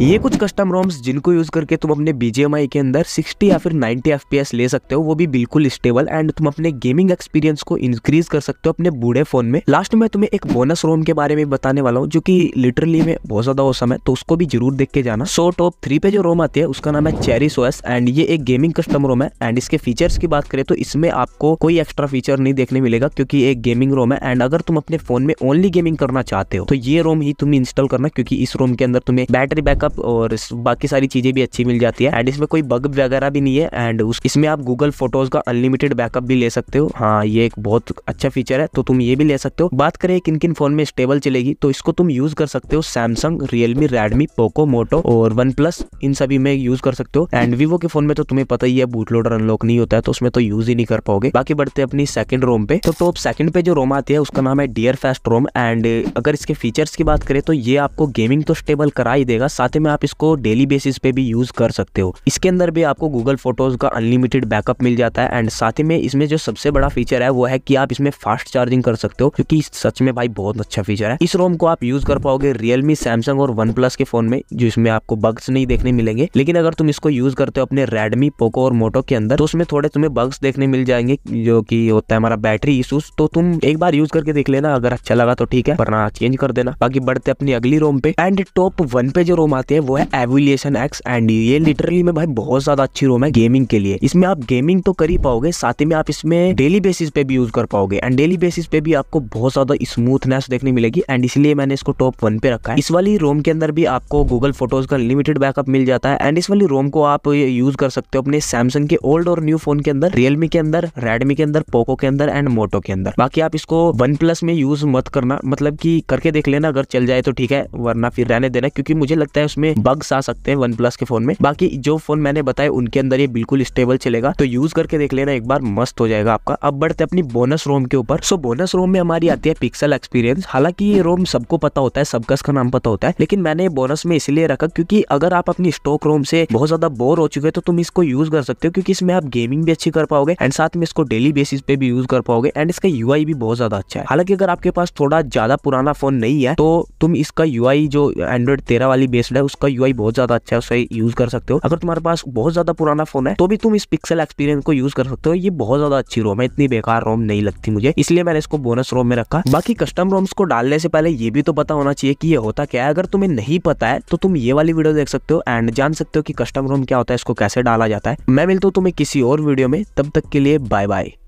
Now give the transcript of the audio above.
ये कुछ custom roams जिनको यूज करके तुम अपने बीजेएमआई के अंदर 60 या फिर 90 एफ ले सकते हो वो भी बिल्कुल स्टेबल एंड तुम अपने गेमिंग एक्सपीरियंस को इंक्रीज कर सकते हो अपने बूढ़े फोन में लास्ट में तुम्हें एक बोनस रोम के बारे में बताने वाला हूँ जो कि लिटरली में बहुत ज्यादा औसम है तो उसको भी जरूर देख के जाना सो टॉप थ्री पे जो रोम आती है उसका नाम है चेरिस ओएस एंड ये एक गेमिंग कस्टम रोम है एंड इसके फीचर्स की बात करें तो इसमें आपको कोई एक्स्ट्रा फीचर नहीं देखने मिलेगा क्योंकि एक गेमिंग रोम है एंड अगर तुम अपने फोन में ओनली गेमिंग करना चाहते हो तो ये रोम ही तुम्हें इंस्टॉल करना क्योंकि इस रोम के अंदर तुम्हें बैटरी बैकअप बैकअप और बाकी सारी चीज़ें भी अच्छी मिल जाती है एंड इसमें कोई बग वगैरह भी नहीं है एंड इसमें आप गूगल फोटोज़ का अनलिमिटेड बैकअप भी ले सकते हो हाँ ये एक बहुत अच्छा फीचर है तो तुम ये भी ले सकते हो बात करें किन किन फ़ोन में स्टेबल चलेगी तो इसको तुम यूज़ कर सकते हो Samsung Realme Redmi Poco Moto और वन प्लस इन सभी में यूज़ कर सकते हो एंड वीवो के फ़ोन में तो तुम्हें पता ही है बूट लोडर अनलॉक नहीं होता है तो उसमें तो यूज़ ही नहीं कर पाओगे बाकी बढ़ते अपनी सेकंड रोम पे तो टॉप तो सेकंड पे जो रोम आती है उसका नाम है डियर फास्ट रोम एंड अगर इसके फीचर्स की बात करें तो ये आपको गेमिंग तो स्टेबल करा ही देगा साथ साथ ही में आप इसको डेली बेसिस पे भी यूज़ कर सकते हो इसके अंदर भी आपको गूगल फोटोज़ का अनलिमिटेड बैकअप मिल जाता है एंड साथ ही में इसमें जो सबसे बड़ा फीचर है वो है कि आप इसमें फास्ट चार्जिंग कर सकते हो क्योंकि सच में भाई बहुत अच्छा फीचर है इस रोम को आप यूज़ कर पाओगे रियलमी सैमसंग और वन के फ़ोन में जो इसमें आपको बग्स नहीं देखने मिलेंगे लेकिन अगर तुम इसको यूज़ करते हो अपने रेडमी पोको और मोटो के अंदर तो उसमें थोड़े तुम्हें बग्स देखने मिल जाएंगे जो की होता है हमारा बैटरी इशूज तो तुम एक बार यूज़ करके देख लेना अगर अच्छा लगा तो ठीक है वरना चेंज कर देना बाकी बढ़ते अपनी अगली रोम पे एंड टॉप वन पे जो रोम आता आती है वो है एवोल्यूशन एक्स एंड ये लिटरली में भाई बहुत ज्यादा अच्छी रोम है गेमिंग के लिए इसमें आप गेमिंग तो कर ही पाओगे साथ ही में आप इसमें डेली बेसिस पे भी यूज कर पाओगे एंड डेली बेसिस पे भी आपको बहुत ज्यादा स्मूथनेस देखने मिलेगी एंड इसलिए मैंने इसको टॉप वन पे रखा है इस वाली रोम के अंदर भी आपको गूगल फोटोज का लिमिटेड बैकअप मिल जाता है एंड इस वाली रोम को आप यूज कर सकते हो अपने सैमसंग के ओल्ड और न्यू फोन के अंदर रियलमी के अंदर रेडमी के अंदर पोको के अंदर एंड मोटो के अंदर बाकी आप इसको वन प्लस में यूज मत करना मतलब की करके देख लेना अगर चल जाए तो ठीक है वरना फिर रहने देना क्योंकि मुझे लगता है उसमें बग्स आ सकते हैं वन प्लस के फोन में बाकी जो फोन मैंने बताया उनके अंदर ये बिल्कुल स्टेबल चलेगा तो यूज करके देख लेना एक बार मस्त हो जाएगा आपका अब बढ़ते अपनी बोनस रोम के ऊपर सो बोनस रोम में हमारी आती है पिक्सल एक्सपीरियंस हालांकि ये रोम सबको पता होता है सबका इसका नाम पता होता है लेकिन मैंने बोनस में इसलिए रखा क्योंकि अगर आप अपनी स्टॉक रोम से बहुत ज्यादा बोर हो चुके तो तुम इसको यूज कर सकते हो क्योंकि इसमें आप गेमिंग भी अच्छी कर पाओगे एंड साथ में इसको डेली बेसिस पे भी यूज कर पाओगे एंड इसका यू भी बहुत ज्यादा अच्छा है हालांकि अगर आपके पास थोड़ा ज्यादा पुराना फोन नहीं है तो तुम इसका यू जो एंड्रॉइड तेरह वाली बेस्ड है उसका यू बहुत ज्यादा अच्छा है उसे यूज कर सकते हो अगर तुम्हारे पास बहुत ज्यादा पुराना फोन है तो भी तुम इस पिक्सल एक्सपीरियंस को यूज कर सकते हो ये बहुत ज्यादा अच्छी रोम है इतनी बेकार रोम नहीं लगती मुझे इसलिए मैंने इसको बोनस रोम में रखा बाकी कस्टम रोम्स को डालने से पहले ये भी तो पता होना चाहिए कि ये होता क्या है अगर तुम्हें नहीं पता है तो तुम ये वाली वीडियो देख सकते हो एंड जान सकते हो कि कस्टम रोम क्या होता है इसको कैसे डाला जाता है मैं मिलता हूँ तुम्हें किसी और वीडियो में तब तक के लिए बाय बाय